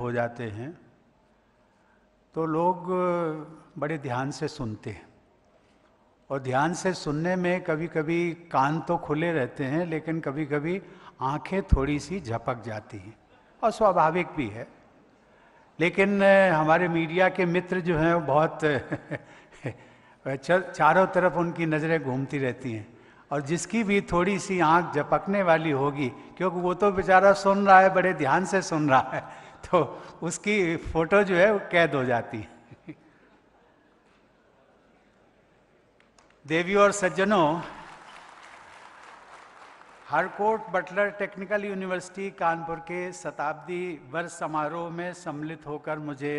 हो जाते हैं तो लोग बड़े ध्यान से सुनते हैं और ध्यान से सुनने में कभी कभी कान तो खुले रहते हैं लेकिन कभी कभी आंखें थोड़ी सी झपक जाती हैं और स्वाभाविक भी है लेकिन हमारे मीडिया के मित्र जो हैं वो बहुत चारों तरफ उनकी नज़रें घूमती रहती हैं और जिसकी भी थोड़ी सी आंख झपकने वाली होगी क्योंकि वो तो बेचारा सुन रहा है बड़े ध्यान से सुन रहा है तो उसकी फोटो जो है वो कैद हो जाती है देवी और सज्जनों Harcourt Butler technical university Kanpur के शताब्दी वर्ष समारोह में सम्मिलित होकर मुझे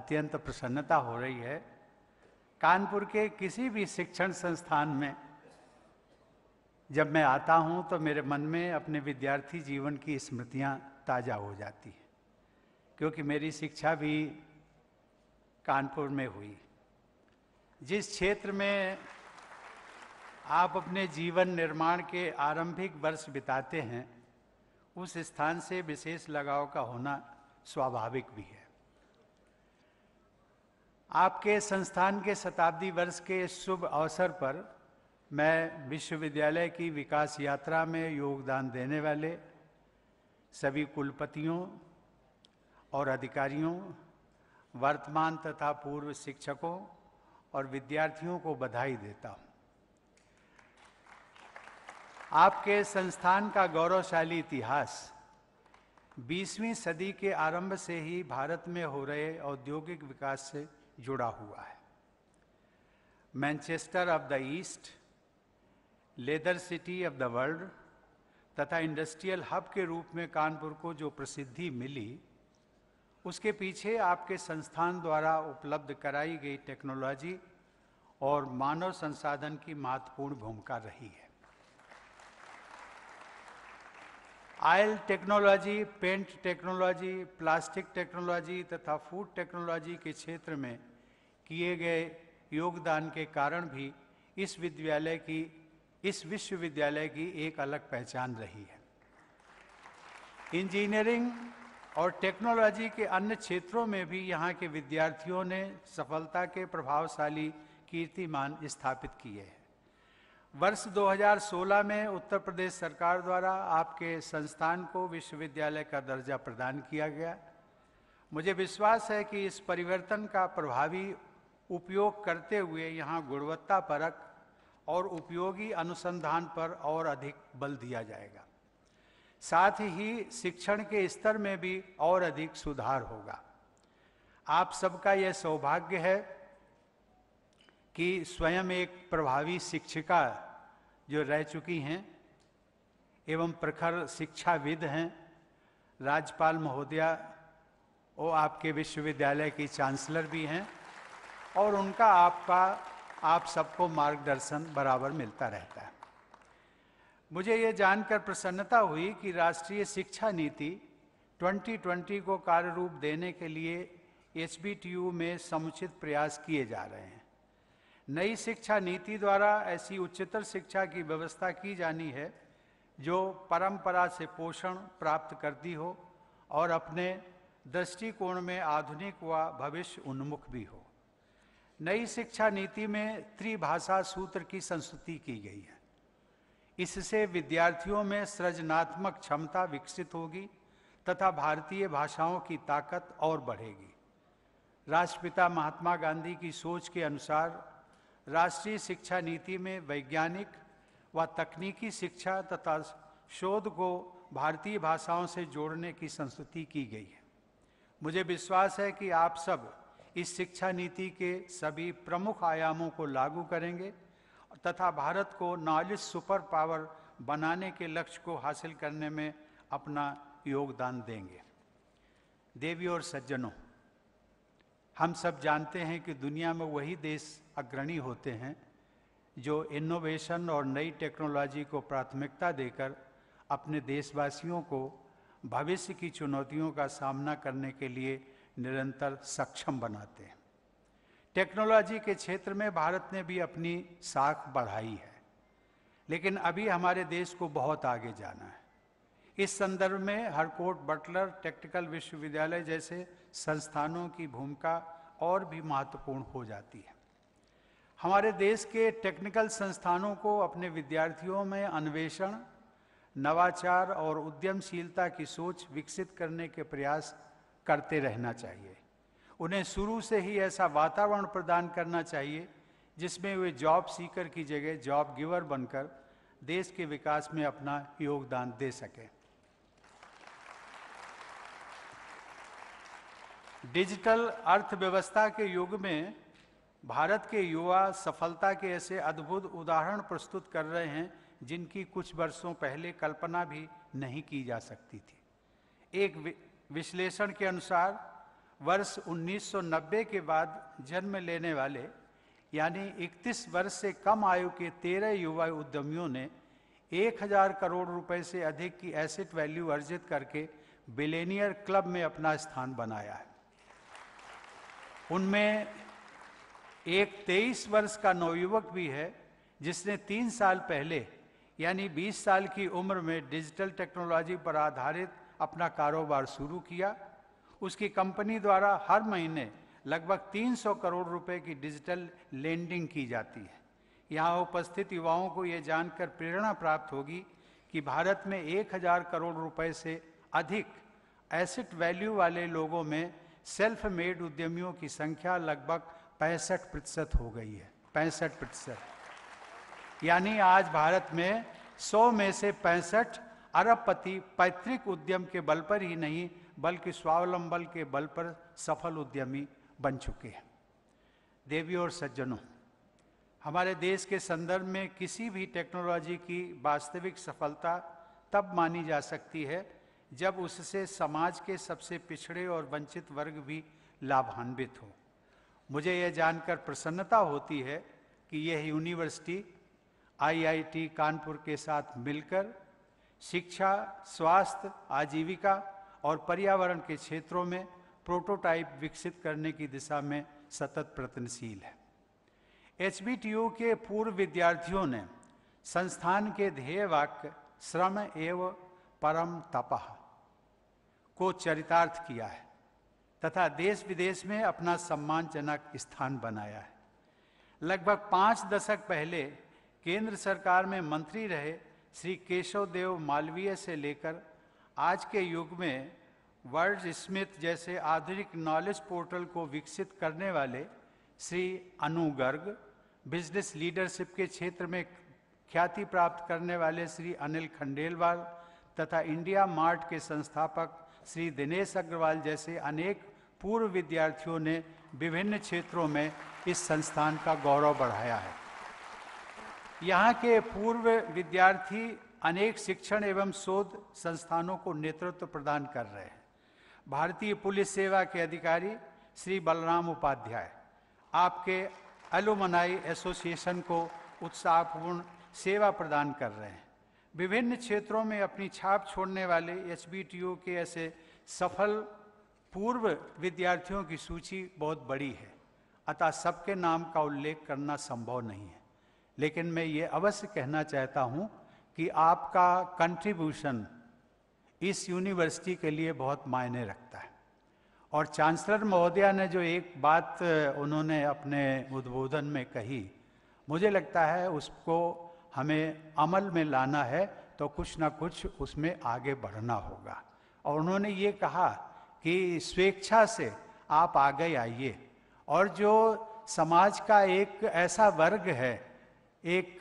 अत्यंत प्रसन्नता हो रही है कानपुर के किसी भी शिक्षण संस्थान में जब मैं आता हूं तो मेरे मन में अपने विद्यार्थी जीवन की स्मृतियां ताज़ा हो जाती हैं क्योंकि मेरी शिक्षा भी कानपुर में हुई जिस क्षेत्र में आप अपने जीवन निर्माण के आरंभिक वर्ष बिताते हैं उस स्थान से विशेष लगाव का होना स्वाभाविक भी है आपके संस्थान के शताब्दी वर्ष के शुभ अवसर पर मैं विश्वविद्यालय की विकास यात्रा में योगदान देने वाले सभी कुलपतियों और अधिकारियों वर्तमान तथा पूर्व शिक्षकों और विद्यार्थियों को बधाई देता हूं आपके संस्थान का गौरवशाली इतिहास 20वीं सदी के आरंभ से ही भारत में हो रहे औद्योगिक विकास से जुड़ा हुआ है Manchester of the East leather city of the world तथा इंडस्ट्रियल हब के रूप में कानपुर को जो प्रसिद्धि मिली उसके पीछे आपके संस्थान द्वारा उपलब्ध कराई गई टेक्नोलॉजी और मानव संसाधन की महत्वपूर्ण भूमिका रही है oil technology paint technology plastic technology तथा फूड टेक्नोलॉजी के क्षेत्र में किए गए योगदान के कारण भी इस विद्यालय की इस विश्वविद्यालय की एक अलग पहचान रही है इंजीनियरिंग और टेक्नोलॉजी के अन्य क्षेत्रों में भी यहाँ के विद्यार्थियों ने सफलता के प्रभावशाली कीर्तिमान स्थापित किए हैं वर्ष 2016 में उत्तर प्रदेश सरकार द्वारा आपके संस्थान को विश्वविद्यालय का दर्जा प्रदान किया गया मुझे विश्वास है कि इस परिवर्तन का प्रभावी उपयोग करते हुए यहाँ गुणवत्ता परक और उपयोगी अनुसंधान पर और अधिक बल दिया जाएगा साथ ही शिक्षण के स्तर में भी और अधिक सुधार होगा आप सबका यह सौभाग्य है कि स्वयं एक प्रभावी शिक्षिका जो रह चुकी हैं एवं प्रखर शिक्षाविद हैं राज्यपाल महोदया वो आपके विश्वविद्यालय की चांसलर भी हैं और उनका आपका आप सबको मार्गदर्शन बराबर मिलता रहता है मुझे ये जानकर प्रसन्नता हुई कि राष्ट्रीय शिक्षा नीति 2020 को कार्य रूप देने के लिए एच में समुचित प्रयास किए जा रहे हैं नई शिक्षा नीति द्वारा ऐसी उच्चतर शिक्षा की व्यवस्था की जानी है जो परंपरा से पोषण प्राप्त करती हो और अपने दृष्टिकोण में आधुनिक व भविष्य उन्मुख भी हो नई शिक्षा नीति में त्रिभाषा सूत्र की संस्तुति की गई है इससे विद्यार्थियों में सृजनात्मक क्षमता विकसित होगी तथा भारतीय भाषाओं की ताकत और बढ़ेगी राष्ट्रपिता महात्मा गांधी की सोच के अनुसार राष्ट्रीय शिक्षा नीति में वैज्ञानिक व तकनीकी शिक्षा तथा शोध को भारतीय भाषाओं से जोड़ने की संस्तुति की गई है मुझे विश्वास है कि आप सब इस शिक्षा नीति के सभी प्रमुख आयामों को लागू करेंगे तथा भारत को नॉलेज सुपर पावर बनाने के लक्ष्य को हासिल करने में अपना योगदान देंगे देवी और सज्जनों हम सब जानते हैं कि दुनिया में वही देश अग्रणी होते हैं जो इनोवेशन और नई टेक्नोलॉजी को प्राथमिकता देकर अपने देशवासियों को भविष्य की चुनौतियों का सामना करने के लिए निरंतर सक्षम बनाते हैं टेक्नोलॉजी के क्षेत्र में भारत ने भी अपनी साख बढ़ाई है लेकिन अभी हमारे देश को बहुत आगे जाना है इस संदर्भ में हरकोट बटलर टेक्निकल विश्वविद्यालय जैसे संस्थानों की भूमिका और भी महत्वपूर्ण हो जाती है हमारे देश के टेक्निकल संस्थानों को अपने विद्यार्थियों में अन्वेषण नवाचार और उद्यमशीलता की सोच विकसित करने के प्रयास करते रहना चाहिए उन्हें शुरू से ही ऐसा वातावरण प्रदान करना चाहिए जिसमें वे जॉब सीकर की जगह जॉब गिवर बनकर देश के विकास में अपना योगदान दे सकें डिजिटल अर्थव्यवस्था के युग में भारत के युवा सफलता के ऐसे अद्भुत उदाहरण प्रस्तुत कर रहे हैं जिनकी कुछ वर्षों पहले कल्पना भी नहीं की जा सकती थी एक विश्लेषण के अनुसार वर्ष 1990 के बाद जन्म लेने वाले यानी 31 वर्ष से कम आयु के 13 युवा उद्यमियों ने 1000 करोड़ रुपए से अधिक की एसेट वैल्यू अर्जित करके बिलेनियर क्लब में अपना स्थान बनाया है उनमें एक 23 वर्ष का नवयुवक भी है जिसने तीन साल पहले यानी 20 साल की उम्र में डिजिटल टेक्नोलॉजी पर आधारित अपना कारोबार शुरू किया उसकी कंपनी द्वारा हर महीने लगभग 300 करोड़ रुपए की डिजिटल लेंडिंग की जाती है यहाँ उपस्थित युवाओं को ये जानकर प्रेरणा प्राप्त होगी कि भारत में 1000 करोड़ रुपए से अधिक एसेट वैल्यू वाले लोगों में सेल्फ मेड उद्यमियों की संख्या लगभग पैंसठ प्रतिशत हो गई है पैंसठ प्रतिशत यानी आज भारत में 100 में से पैंसठ अरबपति पैतृक उद्यम के बल पर ही नहीं बल्कि स्वावलंबन के बल पर सफल उद्यमी बन चुके हैं देवी और सज्जनों हमारे देश के संदर्भ में किसी भी टेक्नोलॉजी की वास्तविक सफलता तब मानी जा सकती है जब उससे समाज के सबसे पिछड़े और वंचित वर्ग भी लाभान्वित हो मुझे यह जानकर प्रसन्नता होती है कि यह यूनिवर्सिटी आईआईटी कानपुर के साथ मिलकर शिक्षा स्वास्थ्य आजीविका और पर्यावरण के क्षेत्रों में प्रोटोटाइप विकसित करने की दिशा में सतत प्रयत्नशील है एच के पूर्व विद्यार्थियों ने संस्थान के ध्येय वाक्य श्रम एवं परम तपह को चरितार्थ किया है तथा देश विदेश में अपना सम्मानजनक स्थान बनाया है लगभग पाँच दशक पहले केंद्र सरकार में मंत्री रहे श्री केशव देव मालवीय से लेकर आज के युग में वर्ड स्मिथ जैसे आधुनिक नॉलेज पोर्टल को विकसित करने वाले श्री अनु गर्ग बिजनेस लीडरशिप के क्षेत्र में ख्याति प्राप्त करने वाले श्री अनिल खंडेलवाल तथा इंडिया मार्ट के संस्थापक श्री दिनेश अग्रवाल जैसे अनेक पूर्व विद्यार्थियों ने विभिन्न क्षेत्रों में इस संस्थान का गौरव बढ़ाया है यहाँ के पूर्व विद्यार्थी अनेक शिक्षण एवं शोध संस्थानों को नेतृत्व प्रदान कर रहे हैं भारतीय पुलिस सेवा के अधिकारी श्री बलराम उपाध्याय आपके एलोमनाई एसोसिएशन को उत्साहपूर्ण सेवा प्रदान कर रहे हैं विभिन्न क्षेत्रों में अपनी छाप छोड़ने वाले एच के ऐसे सफल पूर्व विद्यार्थियों की सूची बहुत बड़ी है अतः सबके नाम का उल्लेख करना संभव नहीं है लेकिन मैं ये अवश्य कहना चाहता हूँ कि आपका कंट्रीब्यूशन इस यूनिवर्सिटी के लिए बहुत मायने रखता है और चांसलर महोदया ने जो एक बात उन्होंने अपने उद्बोधन में कही मुझे लगता है उसको हमें अमल में लाना है तो कुछ ना कुछ उसमें आगे बढ़ना होगा और उन्होंने ये कहा कि स्वेच्छा से आप आगे आइए और जो समाज का एक ऐसा वर्ग है एक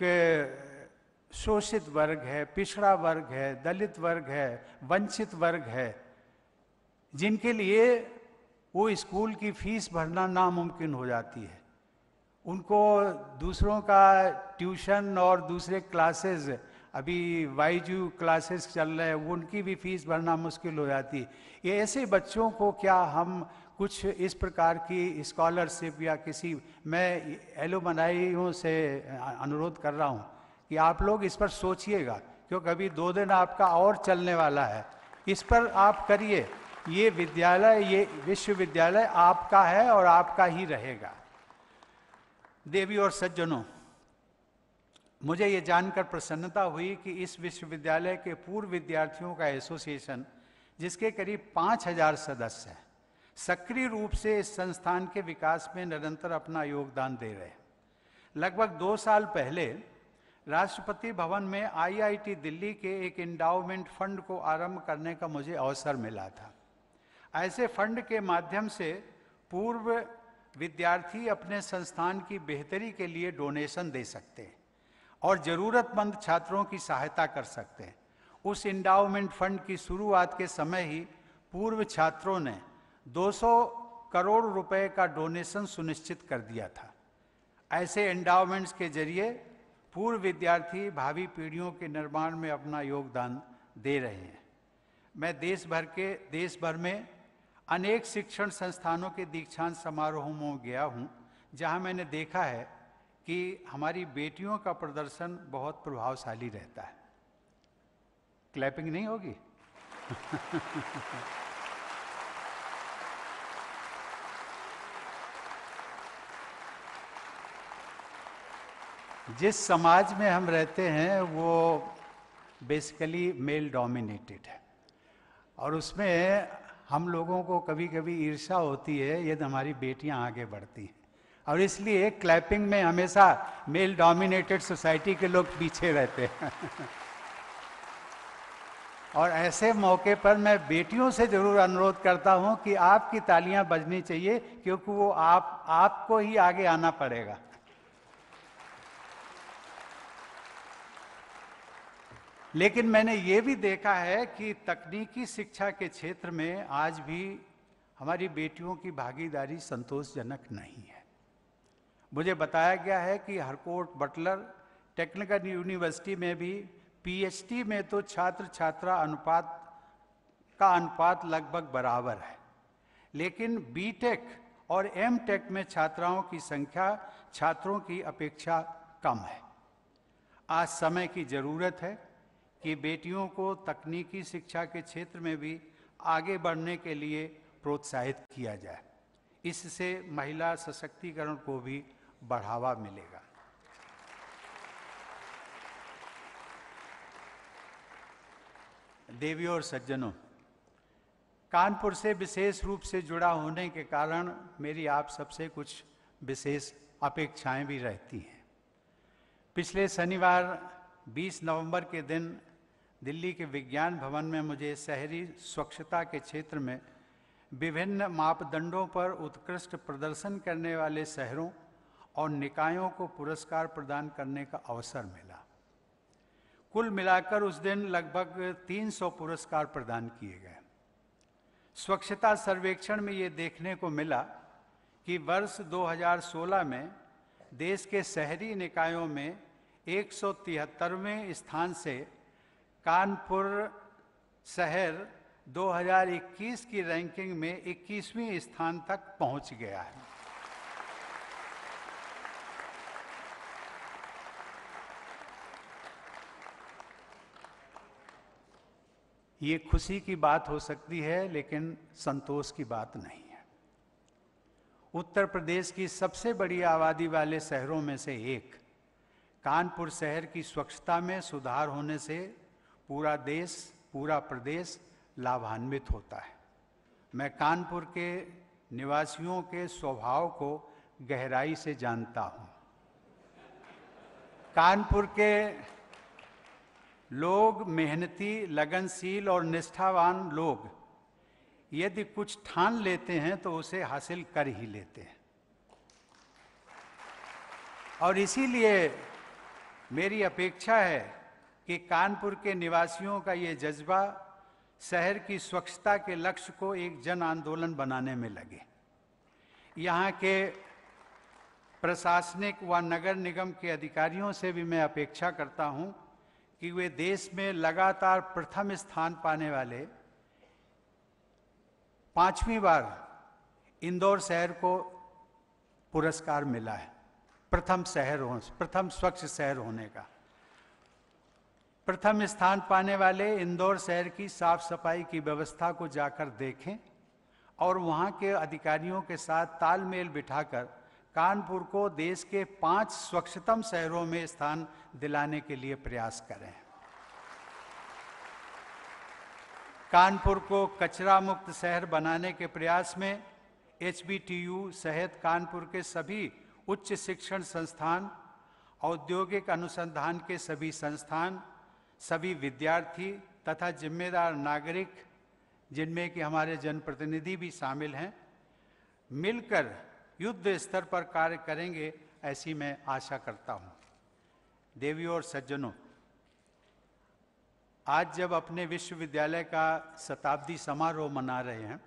शोषित वर्ग है पिछड़ा वर्ग है दलित वर्ग है वंचित वर्ग है जिनके लिए वो स्कूल की फीस भरना नामुमकिन हो जाती है उनको दूसरों का ट्यूशन और दूसरे क्लासेस अभी वाईजू क्लासेस चल रहे हैं उनकी भी फीस भरना मुश्किल हो जाती है ये ऐसे बच्चों को क्या हम कुछ इस प्रकार की स्कॉलरशिप या किसी मैं एलो मनाइयों से अनुरोध कर रहा हूँ कि आप लोग इस पर सोचिएगा क्योंकि अभी दो दिन आपका और चलने वाला है इस पर आप करिए ये विद्यालय ये विश्वविद्यालय आपका है और आपका ही रहेगा देवी और सज्जनों मुझे ये जानकर प्रसन्नता हुई कि इस विश्वविद्यालय के पूर्व विद्यार्थियों का एसोसिएशन जिसके करीब पाँच हजार सदस्य हैं सक्रिय रूप से इस संस्थान के विकास में निरंतर अपना योगदान दे रहे हैं लगभग दो साल पहले राष्ट्रपति भवन में आईआईटी दिल्ली के एक इंडाउमेंट फंड को आरंभ करने का मुझे अवसर मिला था ऐसे फंड के माध्यम से पूर्व विद्यार्थी अपने संस्थान की बेहतरी के लिए डोनेशन दे सकते हैं और ज़रूरतमंद छात्रों की सहायता कर सकते हैं उस इंडाउमेंट फंड की शुरुआत के समय ही पूर्व छात्रों ने 200 करोड़ रुपए का डोनेशन सुनिश्चित कर दिया था ऐसे एंडाउमेंट्स के जरिए पूर्व विद्यार्थी भावी पीढ़ियों के निर्माण में अपना योगदान दे रहे हैं मैं देश भर के देश भर में अनेक शिक्षण संस्थानों के दीक्षांत समारोहों में गया हूँ जहाँ मैंने देखा है कि हमारी बेटियों का प्रदर्शन बहुत प्रभावशाली रहता है क्लैपिंग नहीं होगी जिस समाज में हम रहते हैं वो बेसिकली मेल डोमिनेटेड है और उसमें हम लोगों को कभी कभी ईर्षा होती है यदि तो हमारी बेटियां आगे बढ़ती हैं और इसलिए क्लैपिंग में हमेशा मेल डोमिनेटेड सोसाइटी के लोग पीछे रहते हैं और ऐसे मौके पर मैं बेटियों से ज़रूर अनुरोध करता हूं कि आपकी तालियां बजनी चाहिए क्योंकि वो आप आपको ही आगे आना पड़ेगा लेकिन मैंने ये भी देखा है कि तकनीकी शिक्षा के क्षेत्र में आज भी हमारी बेटियों की भागीदारी संतोषजनक नहीं है मुझे बताया गया है कि हरकोट बटलर टेक्निकल यूनिवर्सिटी में भी पीएचडी में तो छात्र छात्रा अनुपात का अनुपात लगभग बराबर है लेकिन बीटेक और एमटेक में छात्राओं की संख्या छात्रों की अपेक्षा कम है आज समय की ज़रूरत है कि बेटियों को तकनीकी शिक्षा के क्षेत्र में भी आगे बढ़ने के लिए प्रोत्साहित किया जाए इससे महिला सशक्तिकरण को भी बढ़ावा मिलेगा देवियों और सज्जनों कानपुर से विशेष रूप से जुड़ा होने के कारण मेरी आप सबसे कुछ विशेष अपेक्षाएं भी रहती हैं पिछले शनिवार 20 नवंबर के दिन दिल्ली के विज्ञान भवन में मुझे शहरी स्वच्छता के क्षेत्र में विभिन्न मापदंडों पर उत्कृष्ट प्रदर्शन करने वाले शहरों और निकायों को पुरस्कार प्रदान करने का अवसर मिला कुल मिलाकर उस दिन लगभग 300 पुरस्कार प्रदान किए गए स्वच्छता सर्वेक्षण में ये देखने को मिला कि वर्ष 2016 में देश के शहरी निकायों में एक स्थान से कानपुर शहर 2021 की रैंकिंग में 21वें स्थान तक पहुंच गया है ये खुशी की बात हो सकती है लेकिन संतोष की बात नहीं है उत्तर प्रदेश की सबसे बड़ी आबादी वाले शहरों में से एक कानपुर शहर की स्वच्छता में सुधार होने से पूरा देश पूरा प्रदेश लाभान्वित होता है मैं कानपुर के निवासियों के स्वभाव को गहराई से जानता हूँ कानपुर के लोग मेहनती लगनशील और निष्ठावान लोग यदि कुछ ठान लेते हैं तो उसे हासिल कर ही लेते हैं और इसीलिए मेरी अपेक्षा है कि कानपुर के निवासियों का ये जज्बा शहर की स्वच्छता के लक्ष्य को एक जन आंदोलन बनाने में लगे यहाँ के प्रशासनिक व नगर निगम के अधिकारियों से भी मैं अपेक्षा करता हूँ कि वे देश में लगातार प्रथम स्थान पाने वाले पांचवी बार इंदौर शहर को पुरस्कार मिला है प्रथम शहर हो प्रथम स्वच्छ शहर होने का प्रथम स्थान पाने वाले इंदौर शहर की साफ सफाई की व्यवस्था को जाकर देखें और वहाँ के अधिकारियों के साथ तालमेल बिठाकर कानपुर को देश के पांच स्वच्छतम शहरों में स्थान दिलाने के लिए प्रयास करें कानपुर को कचरा मुक्त शहर बनाने के प्रयास में एच बी टी यू सहित कानपुर के सभी उच्च शिक्षण संस्थान औद्योगिक अनुसंधान के सभी संस्थान सभी विद्यार्थी तथा जिम्मेदार नागरिक जिनमें कि हमारे जनप्रतिनिधि भी शामिल हैं मिलकर युद्ध स्तर पर कार्य करेंगे ऐसी मैं आशा करता हूँ देवी और सज्जनों आज जब अपने विश्वविद्यालय का शताब्दी समारोह मना रहे हैं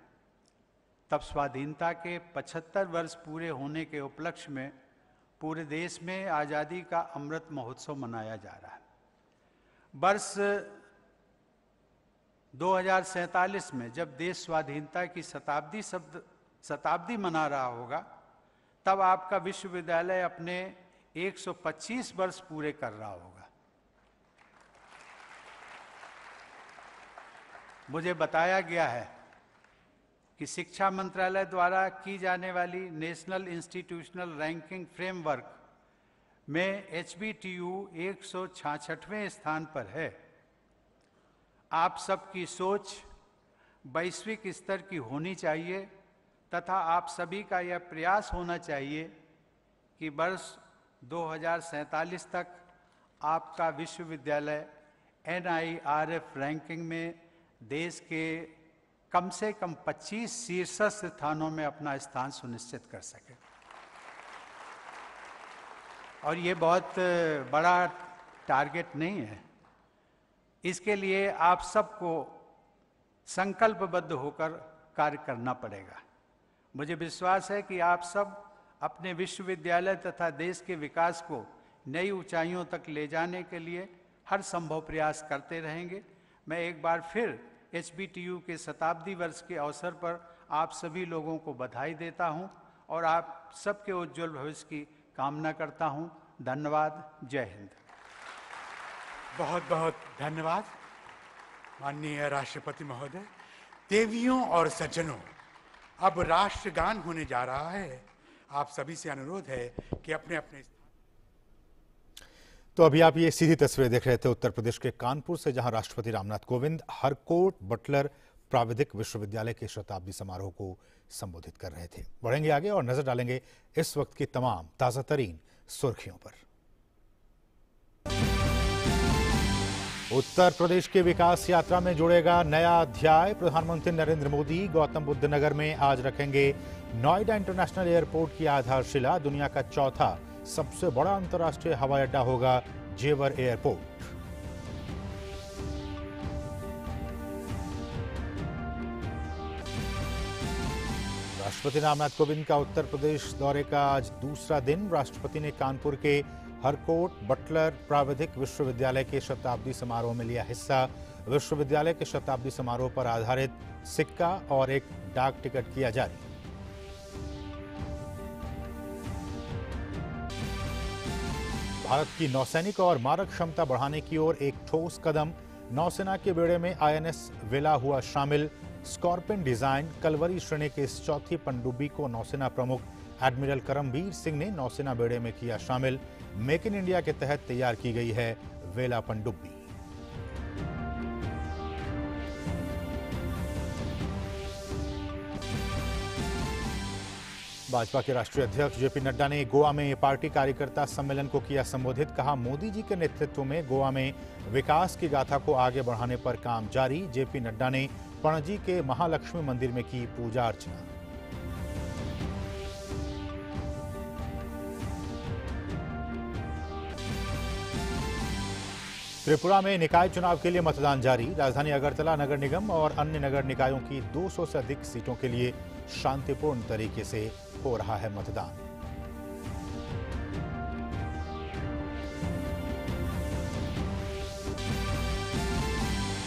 तब स्वाधीनता के 75 वर्ष पूरे होने के उपलक्ष्य में पूरे देश में आज़ादी का अमृत महोत्सव मनाया जा रहा है वर्ष दो में जब देश स्वाधीनता की शताब्दी शब्द शताब्दी मना रहा होगा तब आपका विश्वविद्यालय अपने 125 वर्ष पूरे कर रहा होगा मुझे बताया गया है कि शिक्षा मंत्रालय द्वारा की जाने वाली नेशनल इंस्टीट्यूशनल रैंकिंग फ्रेमवर्क में एच बी टी यू एक सौ छाछठवें स्थान पर है आप सबकी सोच वैश्विक स्तर की होनी चाहिए तथा आप सभी का यह प्रयास होना चाहिए कि वर्ष दो तक आपका विश्वविद्यालय एफ रैंकिंग में देश के कम से कम 25 शीर्ष स्थानों में अपना स्थान सुनिश्चित कर सके और ये बहुत बड़ा टारगेट नहीं है इसके लिए आप सबको संकल्पबद्ध होकर कार्य करना पड़ेगा मुझे विश्वास है कि आप सब अपने विश्वविद्यालय तथा देश के विकास को नई ऊंचाइयों तक ले जाने के लिए हर संभव प्रयास करते रहेंगे मैं एक बार फिर एच के शताब्दी वर्ष के अवसर पर आप सभी लोगों को बधाई देता हूं और आप सबके उज्जवल भविष्य की कामना करता हूं धन्यवाद जय हिंद बहुत बहुत धन्यवाद माननीय राष्ट्रपति महोदय देवियों और सज्जनों अब राष्ट्रगान होने जा रहा है आप सभी से अनुरोध है कि अपने अपने तो अभी आप ये सीधी तस्वीरें देख रहे थे उत्तर प्रदेश के कानपुर से जहां राष्ट्रपति रामनाथ कोविंद हरकोट बटलर प्राविधिक विश्वविद्यालय के शताब्दी समारोह को संबोधित कर रहे थे बढ़ेंगे आगे और नजर डालेंगे इस वक्त की तमाम ताजा तरीन सुर्खियों पर उत्तर प्रदेश की विकास यात्रा में जुड़ेगा नया अध्याय प्रधानमंत्री नरेंद्र मोदी गौतम बुद्ध नगर में आज रखेंगे नोएडा इंटरनेशनल एयरपोर्ट की आधारशिला दुनिया का चौथा सबसे बड़ा अंतर्राष्ट्रीय हवाई अड्डा होगा जेवर एयरपोर्ट राष्ट्रपति रामनाथ कोविंद का उत्तर प्रदेश दौरे का आज दूसरा दिन राष्ट्रपति ने कानपुर के हरकोट बटलर प्राविधिक विश्वविद्यालय के शताब्दी समारोह में लिया हिस्सा विश्वविद्यालय के शताब्दी समारोह पर आधारित सिक्का और एक डाक टिकट किया जारी भारत की नौसैनिक और मारक क्षमता बढ़ाने की ओर एक ठोस कदम नौसेना के बेड़े में आईएनएस वेला हुआ शामिल स्कॉर्पियन डिजाइन कलवरी श्रेणी के इस चौथी पनडुब्बी को नौसेना प्रमुख एडमिरल करमवीर सिंह ने नौसेना बेड़े में किया शामिल मेक इन इंडिया के तहत तैयार की गई है वेला पनडुब्बी भाजपा के राष्ट्रीय अध्यक्ष जेपी नड्डा ने गोवा में पार्टी कार्यकर्ता सम्मेलन को किया संबोधित कहा मोदी जी के नेतृत्व में गोवा में विकास की गाथा को आगे बढ़ाने पर काम जारी जेपी नड्डा ने पणजी के महालक्ष्मी मंदिर में की पूजा अर्चना त्रिपुरा में निकाय चुनाव के लिए मतदान जारी राजधानी अगरतला नगर निगम और अन्य नगर निकायों की 200 से अधिक सीटों के लिए शांतिपूर्ण तरीके से हो रहा है मतदान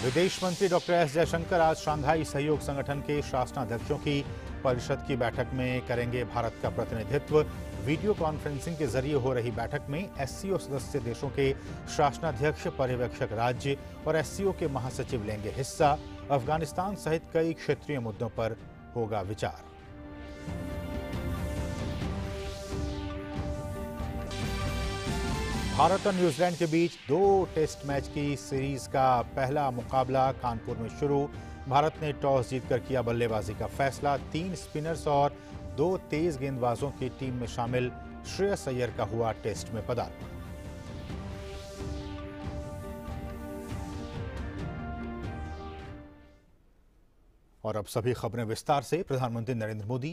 विदेश मंत्री डॉक्टर एस जयशंकर आज शांघाई सहयोग संगठन के शासनाध्यक्षों की परिषद की बैठक में करेंगे भारत का प्रतिनिधित्व वीडियो कॉन्फ्रेंसिंग के जरिए हो रही बैठक में एससीओ सदस्य देशों के शासनाध्यक्ष पर्यवेक्षक राज्य और एससीओ के महासचिव लेंगे हिस्सा अफगानिस्तान सहित कई क्षेत्रीय मुद्दों पर होगा विचार भारत और न्यूजीलैंड के बीच दो टेस्ट मैच की सीरीज का पहला मुकाबला कानपुर में शुरू भारत ने टॉस जीतकर किया बल्लेबाजी का फैसला तीन स्पिनर्स और दो तेज गेंदबाजों की टीम में शामिल श्रेयस अय्यर का हुआ टेस्ट में पदार्पण और अब सभी खबरें विस्तार से प्रधानमंत्री नरेंद्र मोदी